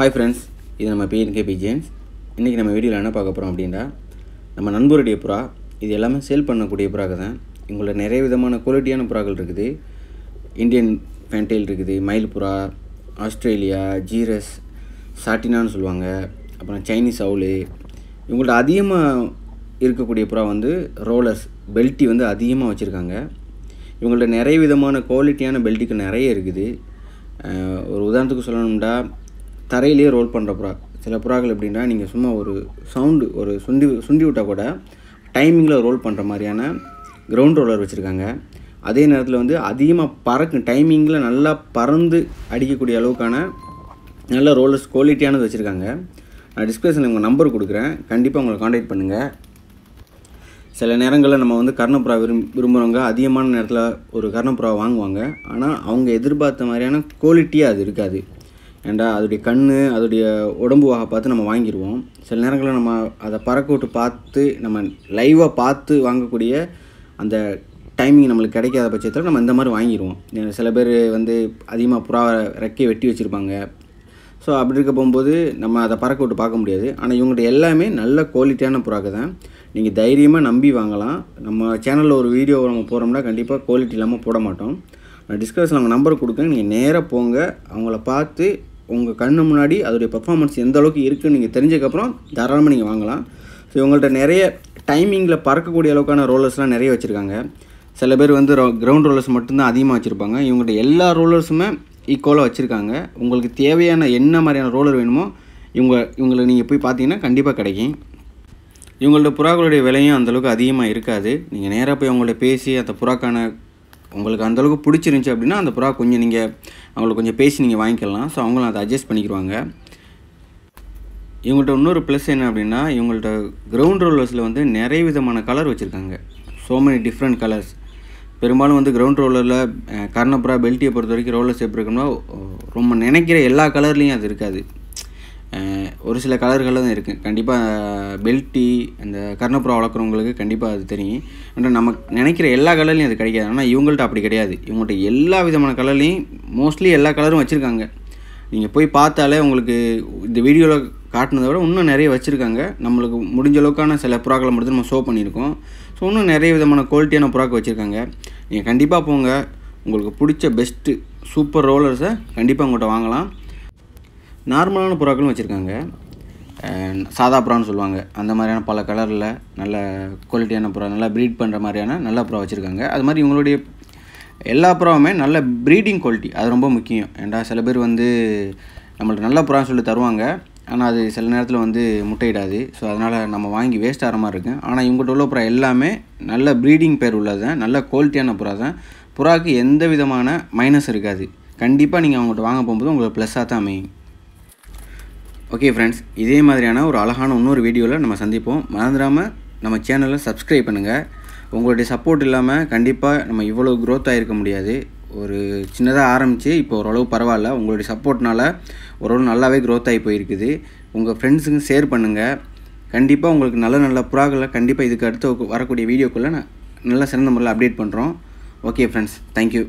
hi friends இது நம்ம PNK பிஜிஎன்ஸ் இன்றைக்கி நம்ம வீடியோவில் என்ன பார்க்க போகிறோம் அப்படின்னா நம்ம நண்பருடைய புறா இது எல்லாமே சேல் பண்ணக்கூடிய புறாக தான் இவங்கள நிறைய விதமான குவாலிட்டியான புறாக்கள் இருக்குது இந்தியன் ஃபேண்டைல் இருக்குது மயில் புறா ஆஸ்திரேலியா ஜீரஸ் சாட்டினான்னு சொல்லுவாங்க அப்புறம் சைனீஸ் அவுலு இவங்கள்ட்ட அதிகமாக இருக்கக்கூடிய புறா வந்து ரோலர்ஸ் பெல்ட்டி வந்து அதிகமாக வச்சுருக்காங்க இவங்கள்ட்ட நிறைய விதமான குவாலிட்டியான பெல்ட்டுக்கு நிறைய இருக்குது ஒரு உதாரணத்துக்கு சொல்லணும்னா தரையிலேயே ரோல் பண்ணுற புறா சில புறாக்கள் எப்படின்னா நீங்கள் சும்மா ஒரு சவுண்டு ஒரு சுண்டி சுண்டி விட்டால் கூட டைமிங்கில் ரோல் பண்ணுற மாதிரியான கிரவுண்ட் ரோலர் வச்சுருக்காங்க அதே நேரத்தில் வந்து அதிகமாக பறக்கும் டைமிங்கில் நல்லா பறந்து அடிக்கக்கூடிய அளவுக்கான நல்ல ரோலர்ஸ் குவாலிட்டியானது வச்சுருக்காங்க நான் டிஸ்கிரிப்ஷனில் உங்கள் நம்பர் கொடுக்குறேன் கண்டிப்பாக உங்களை காண்டாக்ட் பண்ணுங்கள் சில நேரங்களில் நம்ம வந்து கர்ணப்புறா விரும் விரும்புகிறவங்க அதிகமான நேரத்தில் ஒரு கர்ணப்புறா வாங்குவாங்க ஆனால் அவங்க எதிர்பார்த்த மாதிரியான குவாலிட்டியாக அது இருக்காது ஏண்டா அதோடைய கண் அதோடைய உடம்பு வாக பார்த்து நம்ம வாங்கிடுவோம் சில நேரங்களில் நம்ம அதை பறக்க விட்டு பார்த்து நம்ம லைவாக பார்த்து வாங்கக்கூடிய அந்த டைமிங் நம்மளுக்கு கிடைக்காத பட்சத்தில் நம்ம இந்த மாதிரி வாங்கிடுவோம் சில பேர் வந்து அதிகமாக புறாவை ரெக்கையை வெட்டி வச்சுருப்பாங்க ஸோ அப்படி இருக்க போகும்போது நம்ம அதை பறக்க விட்டு பார்க்க முடியாது ஆனால் இவங்கள்ட்ட எல்லாமே நல்ல குவாலிட்டியான புறாக்கு தான் நீங்கள் தைரியமாக நம்பி வாங்கலாம் நம்ம சேனலில் ஒரு வீடியோ நம்ம போகிறோம்னா கண்டிப்பாக குவாலிட்டி இல்லாமல் போட மாட்டோம் நான் டிஸ்கிரிப்ஷனில் அவங்க நம்பர் கொடுக்குறேன் நீங்கள் நேராக போங்க அவங்கள பார்த்து உங்கள் கண்ணு முன்னாடி அதோடைய பர்ஃபார்மன்ஸ் எந்த அளவுக்கு இருக்குதுன்னு நீங்கள் தெரிஞ்சதுக்கப்புறம் தாராளமாக நீங்கள் வாங்கலாம் ஸோ இவங்கள்ட்ட நிறைய டைமிங்கில் பறக்கக்கூடிய அளவுக்கான ரோலர்ஸ்லாம் நிறைய வச்சுருக்காங்க சில பேர் வந்து கிரவுண்ட் ரோலர்ஸ் மட்டும்தான் அதிகமாக வச்சுருப்பாங்க இவங்கள்ட்ட எல்லா ரோலர்ஸுமே ஈக்குவலாக வச்சுருக்காங்க உங்களுக்கு தேவையான என்ன மாதிரியான ரோலர் வேணுமோ இவங்க இவங்களை நீங்கள் போய் பார்த்தீங்கன்னா கண்டிப்பாக கிடைக்கும் இவங்கள்ட்ட புறாக்களுடைய விலையும் அந்தளவுக்கு அதிகமாக இருக்காது நீங்கள் நேராக போய் அவங்கள்ட்ட பேசி அந்த புறாக்கான உங்களுக்கு அந்தளவுக்கு பிடிச்சிருந்துச்சி அப்படின்னா அந்த புறா கொஞ்சம் நீங்கள் அவங்கள கொஞ்சம் பேசி நீங்கள் வாங்கிக்கலாம் ஸோ அவங்களும் அதை அட்ஜஸ்ட் பண்ணிக்கிடுவாங்க இவங்கள்ட்ட இன்னொரு ப்ளஸ் என்ன அப்படின்னா இவங்கள்ட்ட கிரவுண்ட் ரோலர்ஸில் வந்து நிறைய விதமான கலர் வச்சுருக்காங்க ஸோ மெனி டிஃப்ரெண்ட் கலர்ஸ் பெரும்பாலும் வந்து கிரவுண்ட் ரோலரில் கர்ணப்புறா பெல்ட்டியை பொறுத்த வரைக்கும் ரோலர்ஸ் எப்படி இருக்குன்னா ரொம்ப நினைக்கிற எல்லா கலர்லேயும் அது இருக்காது ஒரு சில கலர்களும் இருக்குது கண்டிப்பாக பெல்ட்டி அந்த கர்ணப்புறம் வளர்க்குறவங்களுக்கு கண்டிப்பாக அது தெரியும் ஆனால் நம்ம நினைக்கிற எல்லா கலர்லையும் அது கிடைக்காது ஆனால் இவங்கள்ட்ட அப்படி கிடையாது இவங்கள்ட்ட எல்லா விதமான கலர்லேயும் மோஸ்ட்லி எல்லா கலரும் வச்சுருக்காங்க நீங்கள் போய் பார்த்தாலே உங்களுக்கு இந்த வீடியோவில் காட்டினதை விட இன்னும் நிறைய வச்சுருக்காங்க நம்மளுக்கு முடிஞ்ச அளவுக்கான சில புறாக்களை மட்டும் நம்ம ஷோ பண்ணியிருக்கோம் ஸோ இன்னும் நிறைய விதமான குவாலிட்டியான புறாக்கு வச்சுருக்காங்க நீங்கள் கண்டிப்பாக போங்க உங்களுக்கு பிடிச்ச பெஸ்ட்டு சூப்பர் ரோலர்ஸை கண்டிப்பாக உங்கள்கிட்ட வாங்கலாம் நார்மலான புறாக்களும் வச்சுருக்காங்க சாதா புறான்னு சொல்லுவாங்க அந்த மாதிரியான பல கலரில் நல்ல குவாலிட்டியான புறா நல்லா ப்ரீட் பண்ணுற மாதிரியான நல்ல புறா வச்சுருக்காங்க அது மாதிரி இவங்களுடைய எல்லா புறாவுமே நல்ல ப்ரீடிங் குவாலிட்டி அது ரொம்ப முக்கியம் ஏன்டா சில பேர் வந்து நம்மள்ட்ட நல்ல புறான்னு சொல்லி தருவாங்க ஆனால் அது சில நேரத்தில் வந்து முட்டையிடாது ஸோ அதனால் நம்ம வாங்கி வேஸ்ட் ஆகிற மாதிரி இருக்கும் ஆனால் இவங்ககிட்ட உள்ள புறா எல்லாமே நல்ல ப்ரீடிங் பேர் உள்ளது தான் நல்ல குவாலிட்டியான புறா தான் புறாவுக்கு எந்த விதமான மைனஸ் இருக்காது கண்டிப்பாக நீங்கள் அவங்ககிட்ட வாங்க போகும்போது உங்களுக்கு ப்ளஸ்ஸாக தான் அமையும் ஓகே ஃப்ரெண்ட்ஸ் இதே மாதிரியான ஒரு அழகான இன்னொரு வீடியோவில் நம்ம சந்திப்போம் மறந்துடாமல் நம்ம சேனலை சப்ஸ்கிரைப் பண்ணுங்கள் உங்களுடைய சப்போர்ட் இல்லாமல் கண்டிப்பாக நம்ம இவ்வளோ க்ரோத் ஆகிருக்க முடியாது ஒரு சின்னதாக ஆரம்பித்து இப்போ ஓரளவு பரவாயில்ல உங்களுடைய சப்போர்ட்னால் ஓரளவு நல்லாவே க்ரோத் ஆகி போயிருக்குது உங்கள் ஃப்ரெண்ட்ஸுங்க ஷேர் பண்ணுங்கள் கண்டிப்பாக உங்களுக்கு நல்ல நல்ல புறாக்களை கண்டிப்பாக இதுக்கு அடுத்து வரக்கூடிய வீடியோக்குள்ளே நான் நல்லா சிறந்த முறையில் அப்டேட் பண்ணுறோம் ஓகே ஃப்ரெண்ட்ஸ் தேங்க்யூ